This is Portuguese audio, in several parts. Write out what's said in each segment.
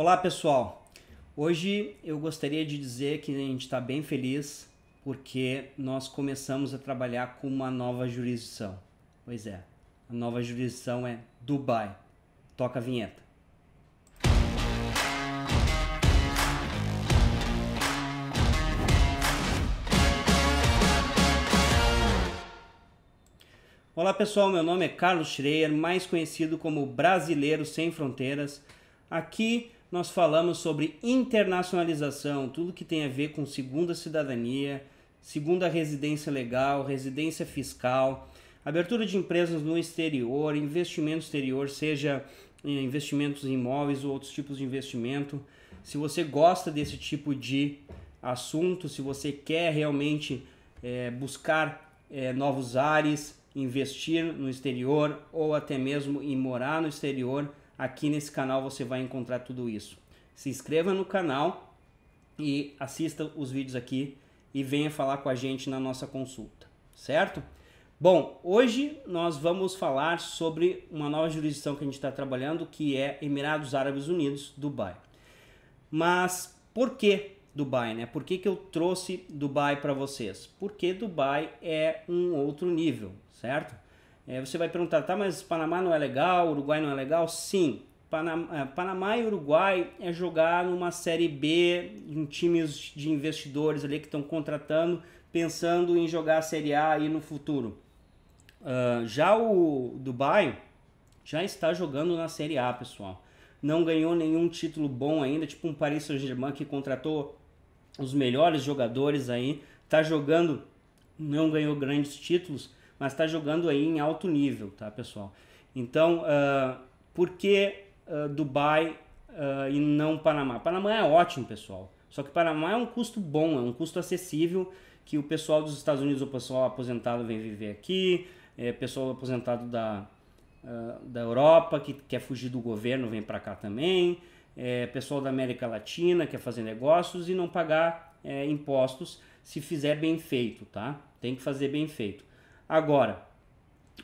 Olá pessoal, hoje eu gostaria de dizer que a gente está bem feliz porque nós começamos a trabalhar com uma nova jurisdição. Pois é, a nova jurisdição é Dubai. Toca a vinheta. Olá pessoal, meu nome é Carlos Schreier, mais conhecido como Brasileiro Sem Fronteiras. Aqui nós falamos sobre internacionalização, tudo que tem a ver com segunda cidadania, segunda residência legal, residência fiscal, abertura de empresas no exterior, investimento exterior, seja eh, investimentos em imóveis ou outros tipos de investimento. Se você gosta desse tipo de assunto, se você quer realmente é, buscar é, novos ares, investir no exterior ou até mesmo em morar no exterior, Aqui nesse canal você vai encontrar tudo isso. Se inscreva no canal e assista os vídeos aqui e venha falar com a gente na nossa consulta, certo? Bom, hoje nós vamos falar sobre uma nova jurisdição que a gente está trabalhando, que é Emirados Árabes Unidos, Dubai. Mas por que Dubai, né? Por que, que eu trouxe Dubai para vocês? Porque Dubai é um outro nível, certo? É, você vai perguntar, tá, mas Panamá não é legal, Uruguai não é legal? Sim. Panamá, é, Panamá e Uruguai é jogar numa série B em times de investidores ali que estão contratando, pensando em jogar a série A aí no futuro. Uh, já o Dubai já está jogando na série A, pessoal. Não ganhou nenhum título bom ainda, tipo um Paris Saint-Germain que contratou os melhores jogadores aí, está jogando, não ganhou grandes títulos mas está jogando aí em alto nível, tá, pessoal? Então, uh, por que uh, Dubai uh, e não Panamá? Panamá é ótimo, pessoal. Só que Panamá é um custo bom, é um custo acessível que o pessoal dos Estados Unidos, o pessoal aposentado vem viver aqui, é, pessoal aposentado da, uh, da Europa que quer fugir do governo vem para cá também, é, pessoal da América Latina quer fazer negócios e não pagar é, impostos se fizer bem feito, tá? Tem que fazer bem feito. Agora,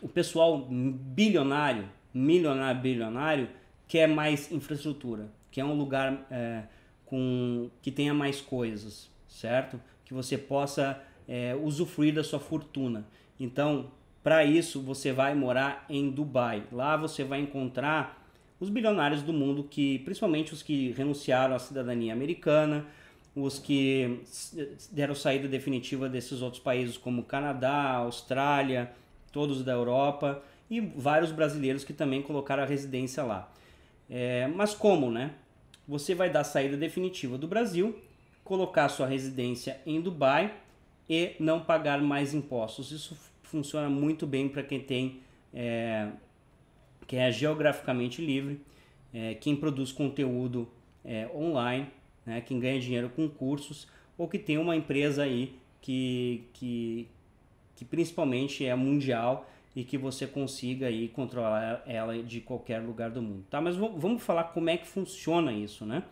o pessoal bilionário, milionário, bilionário, quer mais infraestrutura, quer um lugar é, com que tenha mais coisas, certo? Que você possa é, usufruir da sua fortuna. Então, para isso, você vai morar em Dubai. Lá você vai encontrar os bilionários do mundo que, principalmente os que renunciaram à cidadania americana, os que deram saída definitiva desses outros países, como Canadá, Austrália, todos da Europa, e vários brasileiros que também colocaram a residência lá. É, mas como, né? Você vai dar saída definitiva do Brasil, colocar sua residência em Dubai e não pagar mais impostos. Isso funciona muito bem para quem tem, é, quem é geograficamente livre, é, quem produz conteúdo é, online né, quem ganha dinheiro com cursos ou que tem uma empresa aí que, que, que principalmente é mundial e que você consiga aí controlar ela de qualquer lugar do mundo, tá? Mas vamos falar como é que funciona isso, né?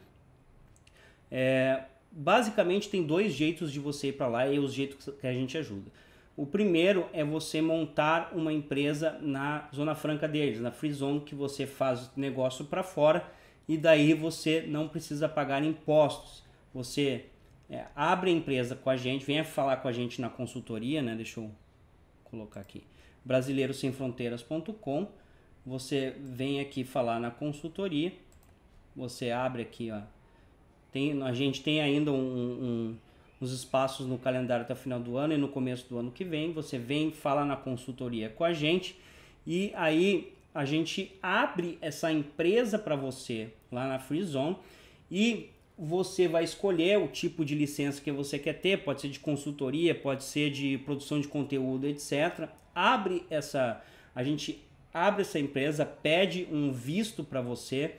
É, basicamente tem dois jeitos de você ir para lá e os jeitos que a gente ajuda. O primeiro é você montar uma empresa na zona franca deles, na free zone que você faz negócio para fora e daí você não precisa pagar impostos. Você é, abre a empresa com a gente, venha falar com a gente na consultoria, né? Deixa eu colocar aqui. brasileirosemfronteiras.com. Você vem aqui falar na consultoria. Você abre aqui, ó. Tem, a gente tem ainda um, um, uns espaços no calendário até o final do ano e no começo do ano que vem. Você vem, fala na consultoria com a gente. E aí a gente abre essa empresa para você lá na Free Zone e você vai escolher o tipo de licença que você quer ter, pode ser de consultoria, pode ser de produção de conteúdo, etc. Abre essa, a gente abre essa empresa, pede um visto para você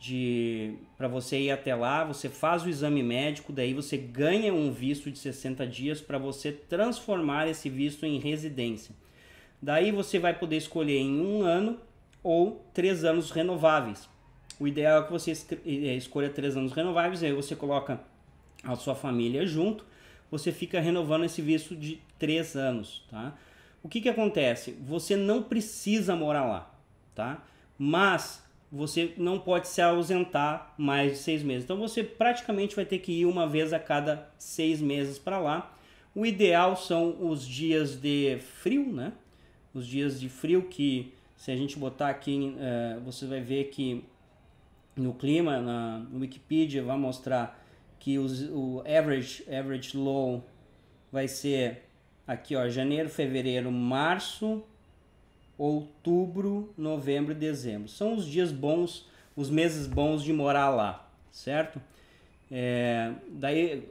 de para você ir até lá, você faz o exame médico, daí você ganha um visto de 60 dias para você transformar esse visto em residência. Daí você vai poder escolher em um ano ou três anos renováveis. O ideal é que você escolha três anos renováveis, aí você coloca a sua família junto, você fica renovando esse visto de três anos, tá? O que que acontece? Você não precisa morar lá, tá? Mas você não pode se ausentar mais de seis meses. Então você praticamente vai ter que ir uma vez a cada seis meses para lá. O ideal são os dias de frio, né? Os dias de frio que se a gente botar aqui, é, você vai ver que no clima, na no Wikipedia, vai mostrar que os, o average, average low vai ser aqui, ó, janeiro, fevereiro, março, outubro, novembro e dezembro. São os dias bons, os meses bons de morar lá, certo? É, daí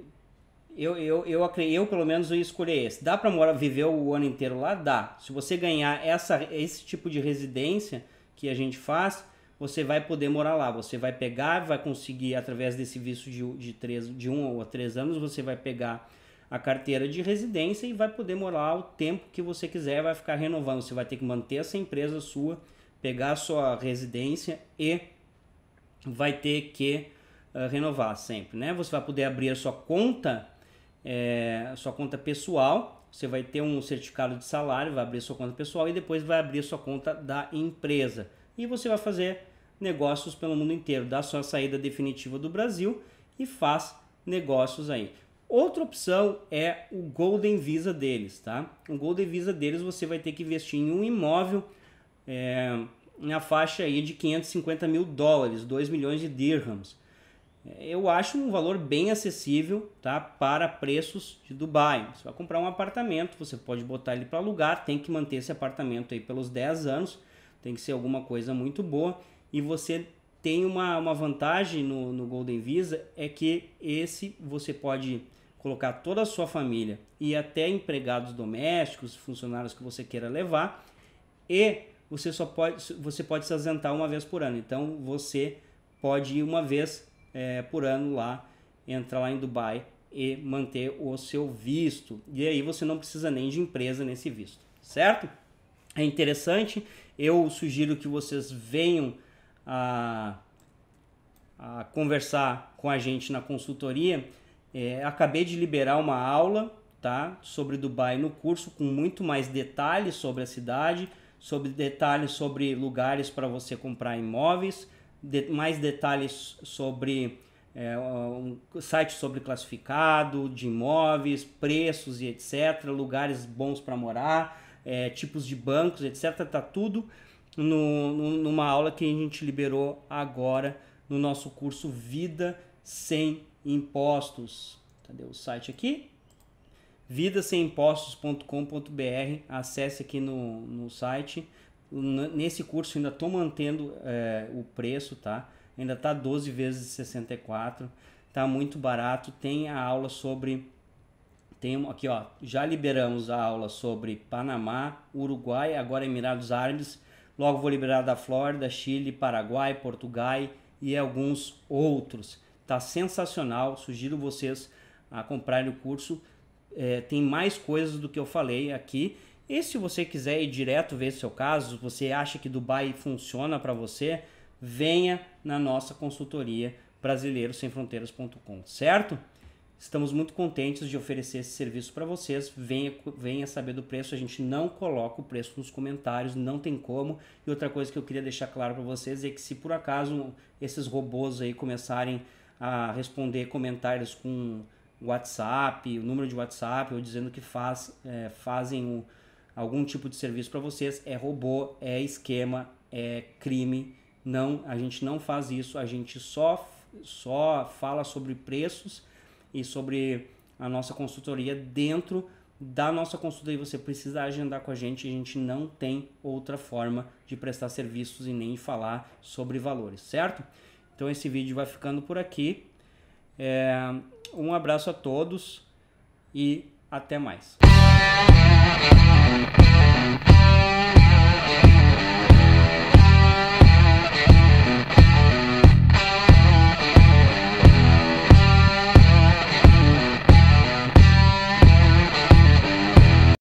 eu, eu, eu, eu pelo menos eu escolhi esse. Dá para morar, viver o ano inteiro lá? Dá. Se você ganhar essa, esse tipo de residência que a gente faz, você vai poder morar lá. Você vai pegar, vai conseguir, através desse visto de, de, três, de um ou três anos, você vai pegar a carteira de residência e vai poder morar o tempo que você quiser, vai ficar renovando. Você vai ter que manter essa empresa sua, pegar a sua residência e vai ter que uh, renovar sempre, né? Você vai poder abrir a sua conta é, sua conta pessoal, você vai ter um certificado de salário, vai abrir sua conta pessoal e depois vai abrir sua conta da empresa. E você vai fazer negócios pelo mundo inteiro, dá sua saída definitiva do Brasil e faz negócios aí. Outra opção é o Golden Visa deles, tá? O Golden Visa deles você vai ter que investir em um imóvel é, na faixa aí de 550 mil dólares, 2 milhões de dirhams eu acho um valor bem acessível tá, para preços de Dubai. Você vai comprar um apartamento, você pode botar ele para alugar, tem que manter esse apartamento aí pelos 10 anos, tem que ser alguma coisa muito boa. E você tem uma, uma vantagem no, no Golden Visa, é que esse você pode colocar toda a sua família e até empregados domésticos, funcionários que você queira levar, e você só pode, você pode se ausentar uma vez por ano. Então você pode ir uma vez é, por ano lá, entrar lá em Dubai e manter o seu visto. E aí você não precisa nem de empresa nesse visto, certo? É interessante. Eu sugiro que vocês venham a, a conversar com a gente na consultoria. É, acabei de liberar uma aula tá, sobre Dubai no curso, com muito mais detalhes sobre a cidade, sobre detalhes sobre lugares para você comprar imóveis de, mais detalhes sobre é, um site sobre classificado, de imóveis, preços e etc., lugares bons para morar, é, tipos de bancos, etc. Tá tudo no, no, numa aula que a gente liberou agora no nosso curso Vida Sem Impostos. Cadê o site aqui? vidasemimpostos.com.br. Acesse aqui no, no site nesse curso ainda estou mantendo é, o preço, tá? Ainda está 12 vezes 64, tá muito barato. Tem a aula sobre tem aqui, ó, já liberamos a aula sobre Panamá, Uruguai, agora Emirados Árabes. Logo vou liberar da Flórida, Chile, Paraguai, Portugal e alguns outros. Tá sensacional, sugiro vocês a comprarem o curso. É, tem mais coisas do que eu falei aqui e se você quiser ir direto ver seu caso, você acha que Dubai funciona para você, venha na nossa consultoria brasileirosemfronteiras.com, certo? Estamos muito contentes de oferecer esse serviço para vocês. Venha, venha saber do preço. A gente não coloca o preço nos comentários, não tem como. E outra coisa que eu queria deixar claro para vocês é que se por acaso esses robôs aí começarem a responder comentários com WhatsApp, o número de WhatsApp, ou dizendo que faz, é, fazem o algum tipo de serviço para vocês, é robô, é esquema, é crime. Não, a gente não faz isso, a gente só, só fala sobre preços e sobre a nossa consultoria dentro da nossa consultoria. Você precisa agendar com a gente, a gente não tem outra forma de prestar serviços e nem falar sobre valores, certo? Então esse vídeo vai ficando por aqui. É, um abraço a todos e até mais. Thank you.